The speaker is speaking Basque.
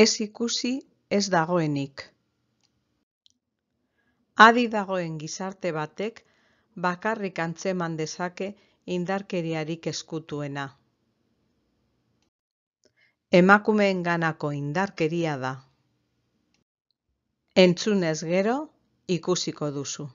ez ikusi ez dagoenik. Adi dagoen gizarte batek bakarrik antzeman dezake indarkeriarik eskutuena. Emakumeen ganako indarkeria da. Entzunez gero ikusiko duzu.